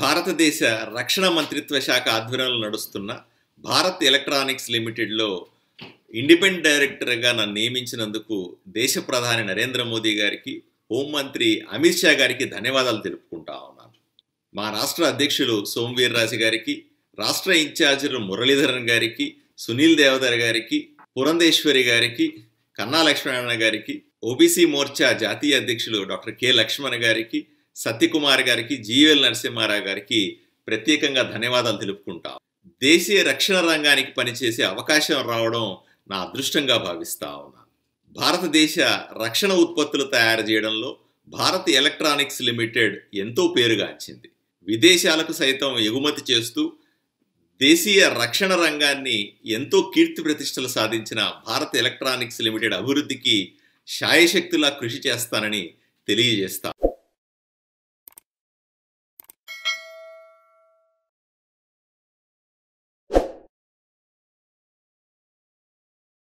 భారతదేశ రక్షణ మంత్రిత్వ శాఖ ఆధ్వర్యంలో నడుస్తున్న భారత్ ఎలక్ట్రానిక్స్ లిమిటెడ్లో ఇండిపెండెంట్ డైరెక్టర్గా నన్ను నియమించినందుకు దేశ ప్రధాని నరేంద్ర మోదీ గారికి హోంమంత్రి అమిత్ షా గారికి ధన్యవాదాలు తెలుపుకుంటా ఉన్నాను మా రాష్ట్ర అధ్యక్షులు సోమవీర్ రాజు గారికి రాష్ట్ర ఇన్ఛార్జీలు మురళీధరన్ గారికి సునీల్ దేవదర్ గారికి పురంధేశ్వరి గారికి కన్నా లక్ష్మణ గారికి ఓబీసీ మోర్చా జాతీయ అధ్యక్షులు డాక్టర్ కె లక్ష్మణ్ గారికి సత్యకుమార్ గారికి జీవెల్ నరసింహారావు గారికి ప్రత్యేకంగా ధన్యవాదాలు తెలుపుకుంటాం దేశీయ రక్షణ రంగానికి పనిచేసే అవకాశం రావడం నా అదృష్టంగా భావిస్తా ఉన్నాను భారతదేశ రక్షణ ఉత్పత్తులు తయారు చేయడంలో భారత్ ఎలక్ట్రానిక్స్ లిమిటెడ్ ఎంతో పేరుగాంచింది విదేశాలకు సైతం ఎగుమతి చేస్తూ దేశీయ రక్షణ రంగాన్ని ఎంతో కీర్తి ప్రతిష్టలు సాధించిన భారత్ ఎలక్ట్రానిక్స్ లిమిటెడ్ అభివృద్ధికి శాయశక్తులా కృషి చేస్తానని తెలియజేస్తాను